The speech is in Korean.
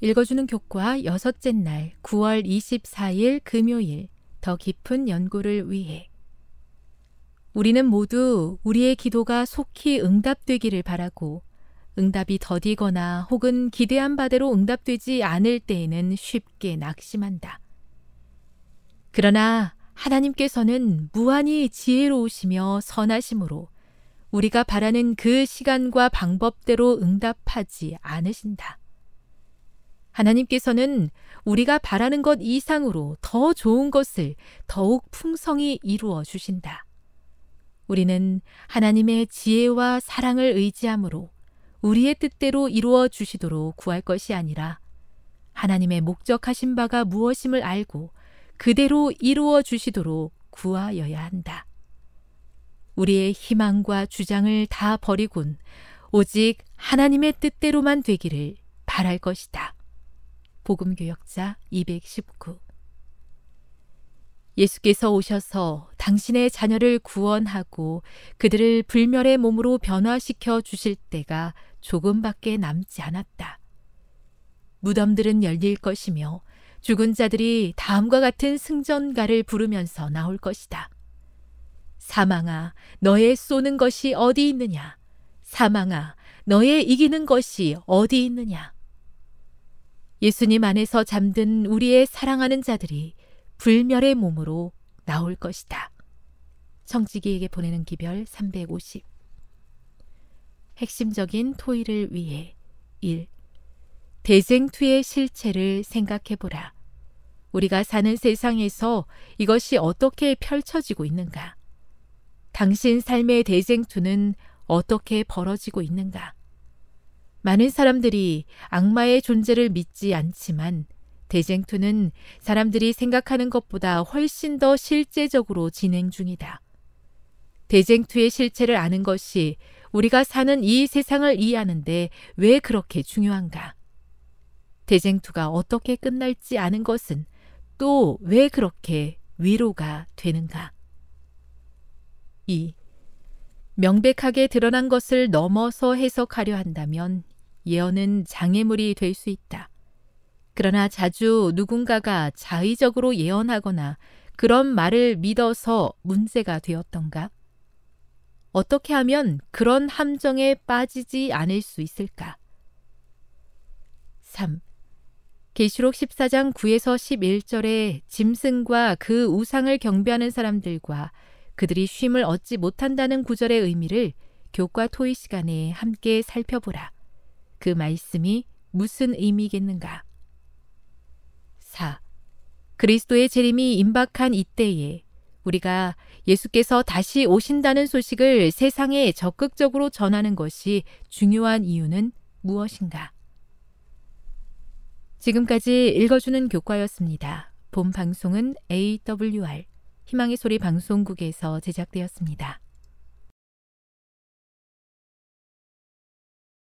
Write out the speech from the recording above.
읽어주는 교과 여섯째 날 9월 24일 금요일 더 깊은 연구를 위해 우리는 모두 우리의 기도가 속히 응답되기를 바라고 응답이 더디거나 혹은 기대한 바대로 응답되지 않을 때에는 쉽게 낙심한다. 그러나 하나님께서는 무한히 지혜로우시며 선하심으로 우리가 바라는 그 시간과 방법대로 응답하지 않으신다. 하나님께서는 우리가 바라는 것 이상으로 더 좋은 것을 더욱 풍성히 이루어 주신다. 우리는 하나님의 지혜와 사랑을 의지함으로 우리의 뜻대로 이루어 주시도록 구할 것이 아니라 하나님의 목적하신 바가 무엇임을 알고 그대로 이루어 주시도록 구하여야 한다. 우리의 희망과 주장을 다 버리곤 오직 하나님의 뜻대로만 되기를 바랄 것이다. 복음교역자 219 예수께서 오셔서 당신의 자녀를 구원하고 그들을 불멸의 몸으로 변화시켜 주실 때가 조금밖에 남지 않았다. 무덤들은 열릴 것이며 죽은 자들이 다음과 같은 승전가를 부르면서 나올 것이다. 사망아, 너의 쏘는 것이 어디 있느냐? 사망아, 너의 이기는 것이 어디 있느냐? 예수님 안에서 잠든 우리의 사랑하는 자들이 불멸의 몸으로 나올 것이다. 성지기에게 보내는 기별 350 핵심적인 토의를 위해 1. 대쟁투의 실체를 생각해보라. 우리가 사는 세상에서 이것이 어떻게 펼쳐지고 있는가? 당신 삶의 대쟁투는 어떻게 벌어지고 있는가? 많은 사람들이 악마의 존재를 믿지 않지만 대쟁투는 사람들이 생각하는 것보다 훨씬 더 실제적으로 진행 중이다. 대쟁투의 실체를 아는 것이 우리가 사는 이 세상을 이해하는데 왜 그렇게 중요한가? 대쟁투가 어떻게 끝날지 아는 것은 또 왜 그렇게 위로가 되는가? 2. 명백하게 드러난 것을 넘어서 해석하려 한다면 예언은 장애물이 될 수 있다. 그러나 자주 누군가가 자의적으로 예언하거나 그런 말을 믿어서 문제가 되었던가? 어떻게 하면 그런 함정에 빠지지 않을 수 있을까? 3. 계시록 14장 9에서 11절에 짐승과 그 우상을 경배하는 사람들과 그들이 쉼을 얻지 못한다는 구절의 의미를 교과 토의 시간에 함께 살펴보라. 그 말씀이 무슨 의미겠는가? 4. 그리스도의 재림이 임박한 이때에 우리가 예수께서 다시 오신다는 소식을 세상에 적극적으로 전하는 것이 중요한 이유는 무엇인가? 지금까지 읽어주는 교과였습니다. 본 방송은 AWR 희망의 소리 방송국에서 제작되었습니다.